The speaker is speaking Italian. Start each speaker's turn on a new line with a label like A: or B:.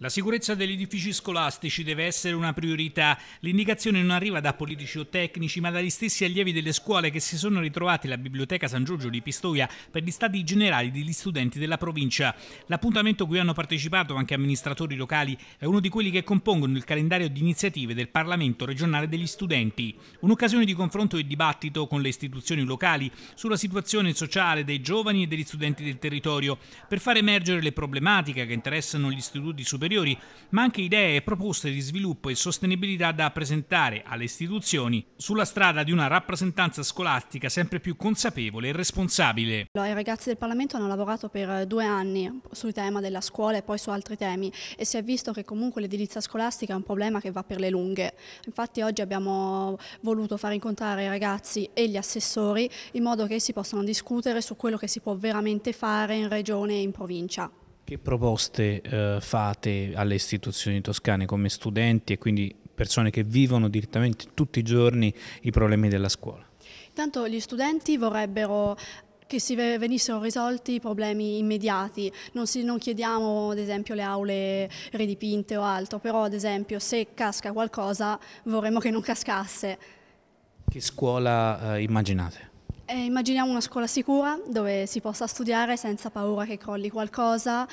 A: La sicurezza degli edifici scolastici deve essere una priorità. L'indicazione non arriva da politici o tecnici, ma dagli stessi allievi delle scuole che si sono ritrovati alla Biblioteca San Giorgio di Pistoia per gli stati generali degli studenti della provincia. L'appuntamento cui hanno partecipato anche amministratori locali è uno di quelli che compongono il calendario di iniziative del Parlamento regionale degli studenti. Un'occasione di confronto e dibattito con le istituzioni locali sulla situazione sociale dei giovani e degli studenti del territorio, per far emergere le problematiche che interessano gli istituti superiori ulteriori, ma anche idee e proposte di sviluppo e sostenibilità da presentare alle istituzioni sulla strada di una rappresentanza scolastica sempre più consapevole e responsabile.
B: I ragazzi del Parlamento hanno lavorato per eh, due anni sul tema della scuola e poi su altri temi e si è visto che comunque l'edilizia scolastica è un problema che va per le lunghe. Infatti oggi abbiamo voluto far incontrare i ragazzi e gli assessori in modo che si possano discutere su quello che si può veramente fare in regione e in provincia.
C: Che proposte eh, fate alle istituzioni toscane come studenti e quindi persone che vivono direttamente tutti i giorni i problemi della scuola?
B: Intanto gli studenti vorrebbero che si venissero risolti i problemi immediati. Non, si, non, chiediamo ad esempio le aule ridipinte o altro, però ad esempio se casca qualcosa vorremmo che non cascasse.
C: Che scuola eh, immaginate?
B: E eh, immaginiamo una scuola sicura dove si possa studiare senza paura che crolli qualcosa